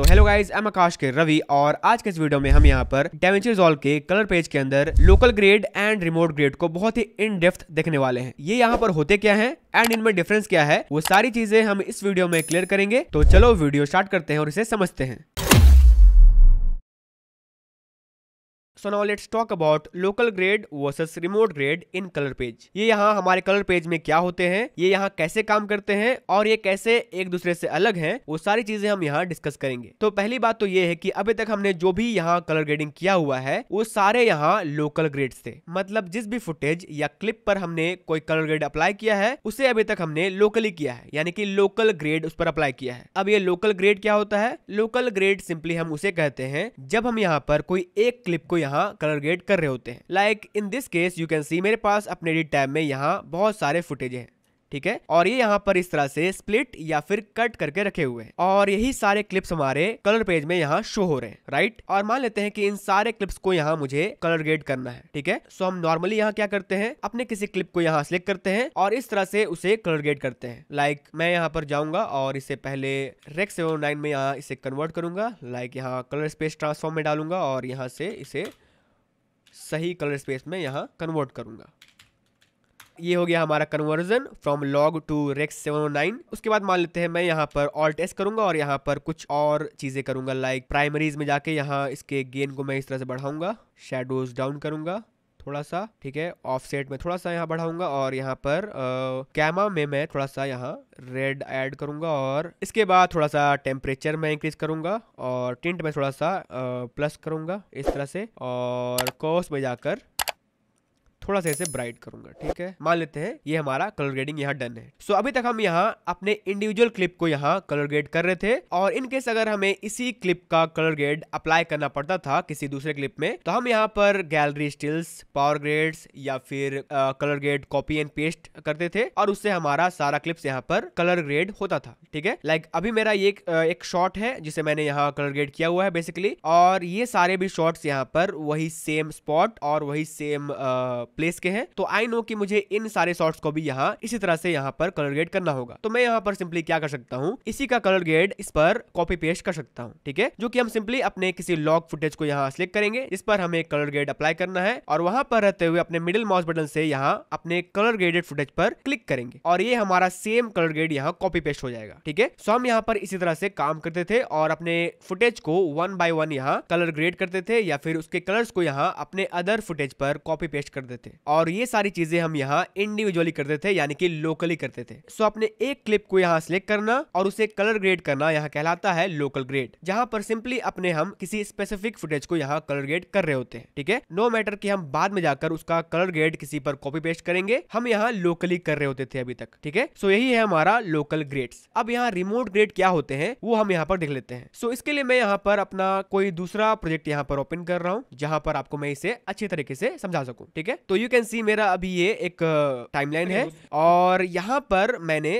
so hello guys am Akash K Ravi और आज के इस वीडियो में हम यहाँ पर डेवेंचर जॉल के कलर पेज के अंदर local grade and remote grade को बहुत ही इन डेप्थ देखने वाले हैं ये यहाँ पर होते क्या है एंड इनमें डिफरेंस क्या है वो सारी चीजें हम इस वीडियो में क्लियर करेंगे तो चलो वीडियो स्टार्ट करते हैं और इसे समझते हैं so now let's talk about local grade versus remote grade in colour page ये यहाँ हमारे कलर पेज में क्या होते हैं ये यहाँ कैसे काम करते हैं और ये कैसे एक दूसरे से अलग हैं वो सारी चीजें हम यहाँ डिस्कस करेंगे तो पहली बात तो ये है कि अभी तक हमने जो भी यहाँ कलर ग्रेडिंग किया हुआ है वो सारे यहाँ लोकल ग्रेड थे मतलब जिस भी फुटेज या क्लिप पर हमने कोई कलर ग्रेड अप्लाई किया है उसे अभी तक हमने लोकली किया है यानी कि लोकल ग्रेड उस पर अप्लाई किया है अब ये लोकल ग्रेड क्या होता है लोकल ग्रेड सिंपली हम उसे कहते हैं जब हम यहाँ पर कोई एक क्लिप को यहाँ यहाँ कलर ग्रेड कर रहे होते हैं like in this case you can see मेरे पास अपने एडिट टैब में यहाँ बहुत सारे फुटेज हैं ठीक है और ये यहाँ पर इस तरह से स्प्लिट या फिर कट करके रखे हुए हैं और यही सारे क्लिप्स हमारे कलर पेज में यहाँ शो हो रहे हैं राइट और मान लेते हैं कि इन सारे क्लिप्स को यहाँ मुझे कलर ग्रेड करना है ठीक है सो हम नॉर्मली यहाँ क्या करते हैं अपने किसी क्लिप को यहाँ सिलेक्ट करते हैं और इस तरह से उसे कलर ग्रेड करते हैं लाइक मैं यहाँ पर जाऊंगा और इसे पहले रेक्स सेवन नाइन में यहाँ इसे कन्वर्ट करूंगा लाइक यहाँ कलर स्पेस ट्रांसफॉर्म में डालूंगा और यहाँ से इसे सही कलर स्पेस में यहाँ कन्वर्ट करूंगा ये हो गया हमारा conversion from log to rec seven nine उसके बाद मान लेते हैं मैं यहाँ पर ऑल टेस्ट करूंगा और यहाँ पर कुछ और चीजें करूंगा लाइक प्राइमरीज में जाके यहाँ इसके गेन को मैं इस तरह से बढ़ाऊंगा शेडोज डाउन करूंगा थोड़ा सा ठीक है ऑफसेट में थोड़ा सा यहाँ बढ़ाऊंगा और यहाँ पर कैमा में मैं थोड़ा सा यहाँ रेड ऐड करूंगा और इसके बाद थोड़ा सा टेम्परेचर में इंक्रीज करूंगा और टिंट में थोड़ा सा आ, प्लस करूंगा इस तरह से और कोस में जाकर थोड़ा सा इसे ब्राइट करूंगा ठीक है मान लेते हैं ये हमारा कलर ग्रेडिंग यहाँ डन है सो अभी तक हम यहाँ अपने इंडिविजुअल क्लिप को यहाँ कलर ग्रेड कर रहे थे और इनकेस अगर हमें इसी क्लिप का कलर ग्रेड अप्लाई करना पड़ता था किसी दूसरे क्लिप में तो हम यहाँ पर गैलरी स्टिल्स पावर ग्रेड या फिर colour grade copy and paste करते थे और उससे हमारा सारा क्लिप्स यहाँ पर कलर ग्रेड होता था ठीक है लाइक अभी मेरा ये एक शॉर्ट है जिसे मैंने यहाँ कलर ग्रेड किया हुआ है बेसिकली और ये सारे भी शॉर्ट्स यहाँ पर वही सेम स्पॉट और वही सेम प्लेस के हैं तो आई नो कि मुझे इन सारे शॉर्ट्स को भी यहाँ इसी तरह से यहाँ पर कलर ग्रेड करना होगा तो मैं यहाँ पर सिंपली क्या कर सकता हूँ इसी का कलर ग्रेड इस पर कॉपी पेस्ट कर सकता हूँ ठीक है जो की हम सिंपली अपने किसी लॉग फुटेज को यहाँ सिलेक्ट करेंगे इस पर हमें कलर ग्रेड अप्लाई करना है और वहां पर रहते हुए अपने मिडिल माउस बटन से यहाँ अपने कलर ग्रेडेड फुटेज पर क्लिक करेंगे और ये हमारा सेम कलर ग्रेड यहाँ कॉपी पेस्ट हो जाएगा ठीक है सो हम यहाँ पर इसी तरह से काम करते थे और अपने फुटेज को वन बाय वन यहाँ कलर ग्रेड करते थे या फिर उसके कलर्स को यहाँ अपने अदर फुटेज पर कॉपी पेस्ट करते थे और ये सारी चीजें हम यहाँ इंडिविजुअली करते थे यानी कि लोकली करते थे सो अपने एक क्लिप को यहाँ सिलेक्ट करना और उसे कलर ग्रेड करना यहाँ कहलाता है लोकल ग्रेड जहाँ पर सिंपली अपने हम किसी स्पेसिफिक फुटेज को यहाँ कलर ग्रेड कर रहे होते हैं ठीक है नो मैटर की हम बाद में जाकर उसका कलर ग्रेड किसी पर कॉपी पेस्ट करेंगे हम यहाँ लोकली कर रहे होते थे अभी तक ठीक है सो यही है हमारा लोकल ग्रेड अब यहाँ रिमोट ग्रेड क्या होते हैं वो हम यहाँ पर देख लेते हैं सो इसके लिए मैं यहाँ पर अपना कोई दूसरा प्रोजेक्ट यहाँ पर ओपन कर रहा हूँ जहाँ पर आपको मैं इसे अच्छे तरीके से समझा सकूँ ठीक है तो यू कैन सी मेरा अभी ये एक टाइमलाइन है और यहाँ पर मैंने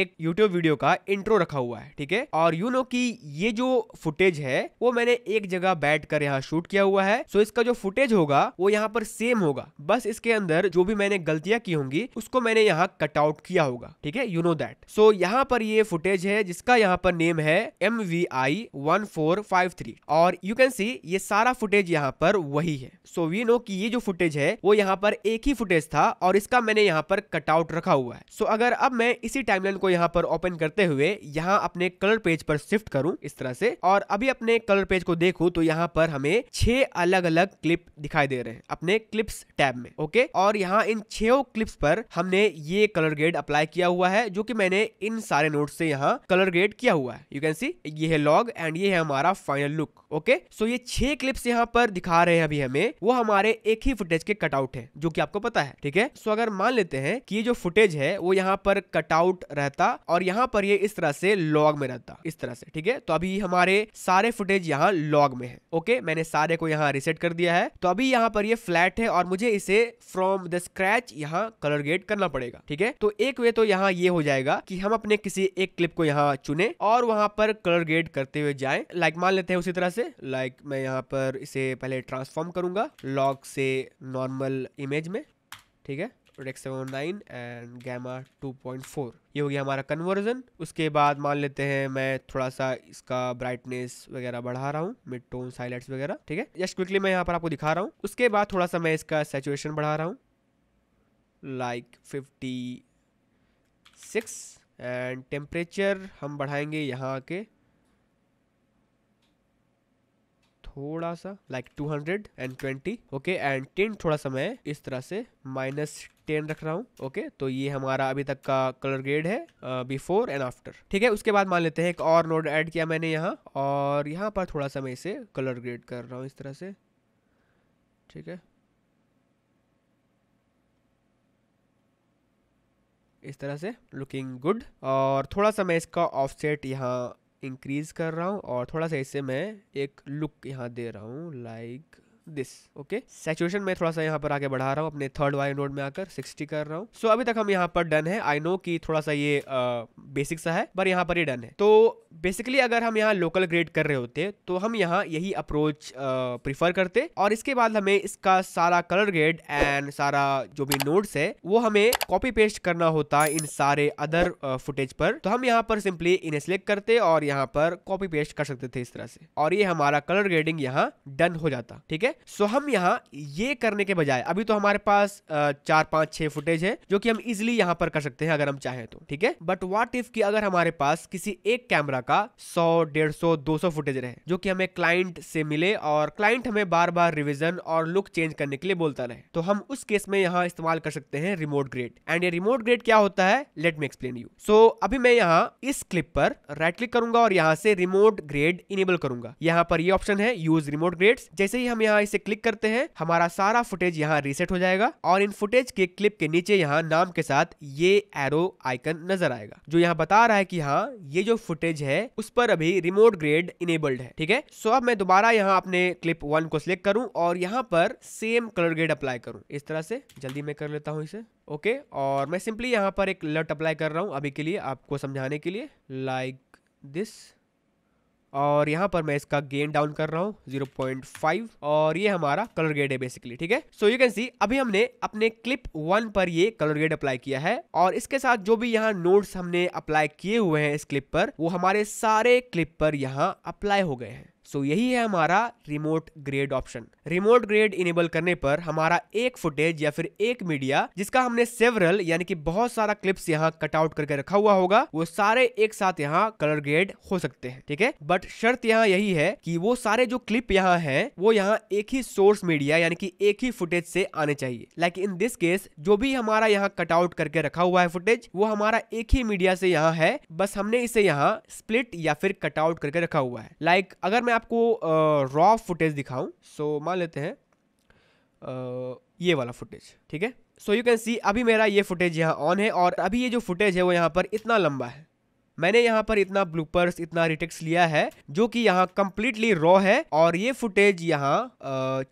एक यूट्यूब वीडियो का इंट्रो रखा हुआ है ठीक है और यू नो कि ये जो फुटेज है वो मैंने एक जगह बैठ कर यहाँ शूट किया हुआ है सो इसका जो फुटेज होगा वो यहाँ पर सेम होगा बस इसके अंदर जो भी मैंने गलतियां की होंगी उसको मैंने यहाँ कटआउट किया होगा ठीक है यू नो दैट सो यहाँ पर ये फुटेज है जिसका यहाँ पर नेम है M V I one four five three और यू कैन सी ये सारा फुटेज यहाँ पर वही है सो वी नो की ये जो फुटेज है वो यहाँ यहाँ पर एक ही फुटेज था और इसका मैंने यहाँ पर कटआउट रखा हुआ है सो so, अगर अब मैं इसी टाइमलाइन को यहाँ पर ओपन करते हुए यहाँ अपने कलर पेज पर शिफ्ट करूँ इस तरह से और अभी अपने कलर पेज को देखू तो यहाँ पर हमें छह अलग अलग क्लिप दिखाई दे रहे हैं अपने क्लिप्स टैब में ओके और यहाँ इन छो क्लिप्स पर हमने ये कलर ग्रेड अप्लाई किया हुआ है जो कि मैंने इन सारे नोट से यहाँ कलर ग्रेड किया हुआ है यू कैन सी ये है लॉग एंड ये है हमारा फाइनल लुक ओके सो ये छह क्लिप्स यहाँ पर दिखा रहे हैं अभी हमें वो हमारे एक ही फुटेज के कटआउट आउट है जो कि आपको पता है ठीक है सो अगर मान लेते हैं कि ये जो फुटेज है वो यहाँ पर कटआउट रहता और यहाँ पर ये इस तरह से लॉग में रहता इस तरह से ठीक है तो अभी हमारे सारे फुटेज यहाँ लॉग में है ओके मैंने सारे को यहाँ रिसेट कर दिया है तो अभी यहाँ पर ये फ्लैट है और मुझे इसे फ्रॉम द स्क्रैच यहाँ कलर गेट करना पड़ेगा ठीक है तो एक वे तो यहाँ ये हो जाएगा कि हम अपने किसी एक क्लिप को यहाँ चुने और वहां पर कलर गेट करते हुए जाए लाइक मान लेते हैं उसी तरह से लाइक मैं यहाँ पर इसे पहले ट्रांसफॉर्म करूंगा लॉग से नॉर्मल इमेज में ठीक है rec seven nine and gamma two point four ये हो गया हमारा कन्वर्जन उसके बाद मान लेते हैं मैं थोड़ा सा इसका ब्राइटनेस वगैरह बढ़ा रहा हूँ मिड टोन हाईलाइट्स वगैरह ठीक है जस्ट क्विकली मैं यहाँ पर आपको दिखा रहा हूँ उसके बाद थोड़ा सा मैं इसका सेचुएशन बढ़ा रहा हूँ like fifty six and temperature हम बढ़ाएंगे यहाँ के थोड़ा सा like two hundred and twenty okay and ten थोड़ा सा मैं इस तरह से माइनस टेन रख रहा हूँ ओके okay, तो ये हमारा अभी तक का कलर ग्रेड है बिफोर एंड आफ्टर ठीक है उसके बाद मान लेते हैं एक और नोड ऐड किया मैंने यहाँ और यहाँ पर थोड़ा सा मैं इसे कलर ग्रेड कर रहा हूँ इस तरह से ठीक है इस तरह से लुकिंग गुड और थोड़ा सा मैं इसका ऑफसेट यहाँ इंक्रीज़ कर रहा हूँ और थोड़ा सा इसे मैं एक लुक यहाँ दे रहा हूँ लाइक दिस ओके सेचुएशन में थोड़ा सा यहाँ पर आगे बढ़ा रहा हूँ अपने थर्ड वाई नोड में आकर 60 कर रहा हूँ सो so, अभी तक हम यहाँ पर डन है आई नो कि थोड़ा सा ये बेसिक सा है पर यहाँ पर ये डन है तो बेसिकली अगर हम यहाँ लोकल ग्रेड कर रहे होते तो हम यहाँ यही अप्रोच प्रिफर करते और इसके बाद हमें इसका सारा कलर ग्रेड एंड सारा जो भी नोट्स है वो हमें कॉपी पेस्ट करना होता इन सारे अदर फुटेज पर तो हम यहाँ पर सिंपली इन्हें सिलेक्ट करते और यहाँ पर कॉपी पेस्ट कर सकते थे इस तरह से और ये हमारा कलर ग्रेडिंग यहाँ डन हो जाता ठीक है सो हम यहाँ ये करने के बजाय अभी तो हमारे पास चार पांच छह फुटेज है जो कि हम इजिली यहाँ पर कर सकते हैं अगर हम चाहें तो ठीक है बट वॉट इफ की अगर हमारे पास किसी एक कैमरा का सौ डेढ़ सौ दो सौ फुटेज रहे जो कि हमें क्लाइंट से मिले और क्लाइंट हमें बार बार रिविजन और लुक चेंज करने के लिए बोलता रहे तो हम उस केस में यहाँ इस्तेमाल कर सकते हैं रिमोट ग्रेड एंड ये रिमोट ग्रेड क्या होता है let me explain you so अभी मैं यहाँ इस क्लिप पर राइट क्लिक करूंगा और यहाँ से रिमोट ग्रेड इनेबल करूंगा यहाँ पर ये ऑप्शन है यूज रिमोट ग्रेड जैसे ही हम यहाँ इसे क्लिक करते हैं हमारा सारा फुटेज यहाँ रिसेट हो जाएगा और इन फुटेज के क्लिप के नीचे यहाँ नाम के साथ ये एरो आइकन नजर आएगा जो यहाँ बता रहा है कि हाँ ये जो फुटेज है उस पर अभी रिमोट ग्रेड इनेबल्ड है ठीक है सो अब मैं दोबारा यहाँ अपने क्लिप वन को सिलेक्ट करूँ और यहाँ पर सेम कलर ग्रेड अप्लाई करूँ इस तरह से जल्दी मैं कर लेता हूँ इसे ओके okay, और मैं सिंपली यहाँ पर एक लट अप्लाई कर रहा हूँ अभी के लिए आपको समझाने के लिए लाइक like दिस और यहाँ पर मैं इसका गेन डाउन कर रहा हूँ 0.5 और ये हमारा कलर ग्रेड है बेसिकली ठीक है सो यू कैन सी अभी हमने अपने क्लिप वन पर ये कलर ग्रेड अप्लाई किया है और इसके साथ जो भी यहाँ नोट्स हमने अप्लाई किए हुए हैं इस क्लिप पर वो हमारे सारे क्लिप पर यहाँ अप्लाई हो गए हैं सो so, यही है हमारा remote grade option remote grade enable करने पर हमारा एक फुटेज या फिर एक मीडिया जिसका हमने सेवरल यानी कि बहुत सारा क्लिप्स यहाँ कटआउट करके रखा हुआ होगा वो सारे एक साथ यहाँ कलर ग्रेड हो सकते हैं ठीक है बट शर्त यहाँ यही है कि वो सारे जो क्लिप यहाँ है वो यहाँ एक ही सोर्स मीडिया यानी कि एक ही फुटेज से आने चाहिए लाइक इन दिस केस जो भी हमारा यहाँ कटआउट करके रखा हुआ है फुटेज वो हमारा एक ही मीडिया से यहाँ है बस हमने इसे यहाँ स्प्लिट या फिर कटआउट करके रखा हुआ है लाइक like, अगर मैं आपको रॉ फुटेज दिखाऊं सो मान लेते हैं आ, ये वाला फुटेज ठीक है सो यू कैन सी अभी मेरा ये फुटेज यहाँ ऑन है और अभी ये जो फुटेज है वो यहाँ पर इतना लंबा है मैंने यहाँ पर इतना ब्लूपर्स इतना रिटेक्स लिया है जो कि यहाँ कम्प्लीटली रॉ है और ये फुटेज यहाँ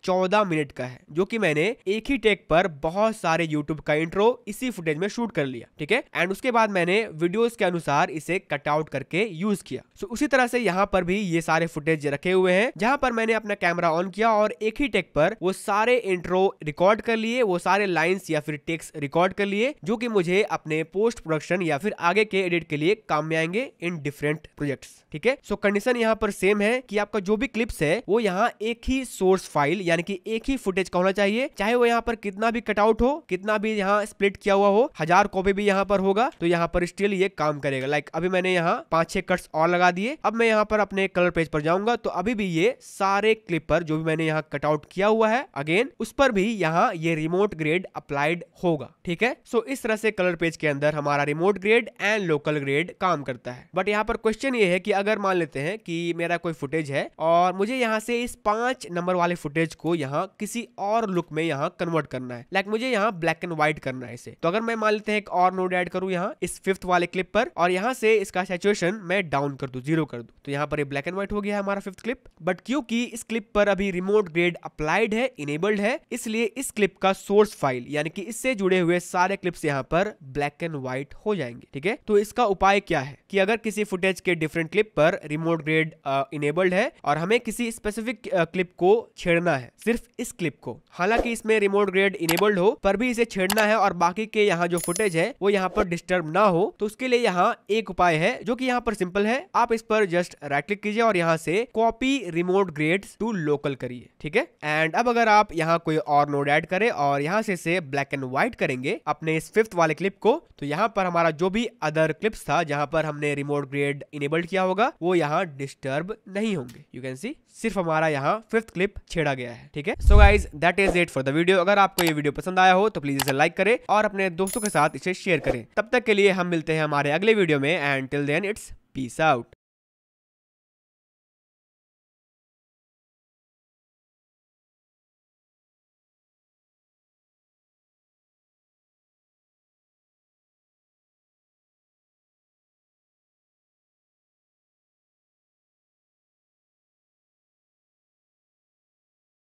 चौदह मिनट का है जो कि मैंने एक ही टेक पर बहुत सारे यूट्यूब का इंट्रो इसी फुटेज में शूट कर लिया ठीक है एंड उसके बाद मैंने वीडियोस के अनुसार इसे कटआउट करके यूज किया सो so, उसी तरह से यहाँ पर भी ये सारे फुटेज रखे हुए हैं जहाँ पर मैंने अपना कैमरा ऑन किया और एक ही टेक पर वो सारे इंट्रो रिकॉर्ड कर लिए वो सारे लाइन्स या फिर टेक्स रिकॉर्ड कर लिए जो की मुझे अपने पोस्ट प्रोडक्शन या फिर आगे के एडिट के लिए कामयाब में आएंगे इन डिफरेंट प्रोजेक्ट ठीक है सो कंडीशन यहाँ पर सेम है कि आपका जो भी क्लिप्स है वो यहाँ एक ही सोर्स फाइल यानी कि एक ही फुटेज का होना चाहिए चाहे वो यहाँ पर कितना भी कटआउट हो कितना भी यहाँ स्प्लिट किया हुआ हो हजार कॉपी भी यहाँ पर होगा तो यहाँ पर स्टिल ये काम करेगा लाइक अभी मैंने यहाँ पांच छह कट्स और लगा दिए अब मैं यहाँ पर अपने कलर पेज पर जाऊंगा तो अभी भी ये सारे क्लिप पर जो भी मैंने यहाँ कटआउट किया हुआ है अगेन उस पर भी यहाँ ये रिमोट ग्रेड अप्लाइड होगा ठीक है सो इस तरह से कलर पेज के अंदर हमारा remote grade and local grade काम करता है बट यहाँ पर क्वेश्चन ये है कि अगर मान लेते हैं कि मेरा कोई फुटेज है और मुझे यहाँ से इस पांच नंबर वाले फुटेज को यहाँ किसी और लुक में यहाँ कन्वर्ट करना है लाइक मुझे यहाँ ब्लैक एंड व्हाइट करना है इसे तो अगर मैं मान लेते हैं एक और नोड एड करूँ यहाँ इस फिफ्थ वाले क्लिप पर और यहाँ से इसका सेचुएशन मैं डाउन कर दू जीरो कर दू तो यहाँ पर ये ब्लैक एंड व्हाइट हो गया है हमारा फिफ्थ क्लिप बट क्योंकि इस क्लिप पर अभी रिमोट ग्रेड अप्लाइड है इनेबल्ड है इसलिए इस क्लिप का सोर्स फाइल यानी कि इससे जुड़े हुए सारे क्लिप्स यहाँ पर ब्लैक एंड व्हाइट हो जाएंगे ठीक है तो इसका उपाय क्या है है कि अगर किसी फुटेज के डिफरेंट क्लिप पर रिमोट ग्रेड इनेबल्ड है और हमें किसी स्पेसिफिक क्लिप को छेड़ना है सिर्फ इस क्लिप को हालांकि इसमें रिमोट ग्रेड इनेबल्ड हो पर भी इसे छेड़ना है और बाकी के यहाँ जो फुटेज है वो यहाँ पर डिस्टर्ब ना हो तो उसके लिए यहाँ एक उपाय है जो की यहाँ पर सिंपल है आप इस पर जस्ट राइट क्लिक कीजिए और यहाँ से copy remote grade to local करिए ठीक है एंड अब अगर आप यहाँ कोई और नोड एड करें और यहाँ से इसे ब्लैक एंड व्हाइट करेंगे अपने इस फिफ्थ वाले क्लिप को तो यहाँ पर हमारा जो भी अदर क्लिप्स था जहाँ पर पर हमने रिमोट ग्रेड इनेबल्ड किया होगा वो यहाँ डिस्टर्ब नहीं होंगे यू कैन सी सिर्फ हमारा यहाँ फिफ्थ क्लिप छेड़ा गया है ठीक है so guys that is it for the video अगर आपको ये वीडियो पसंद आया हो तो प्लीज इसे लाइक करें और अपने दोस्तों के साथ इसे शेयर करें तब तक के लिए हम मिलते हैं हमारे अगले वीडियो में and till then it's peace out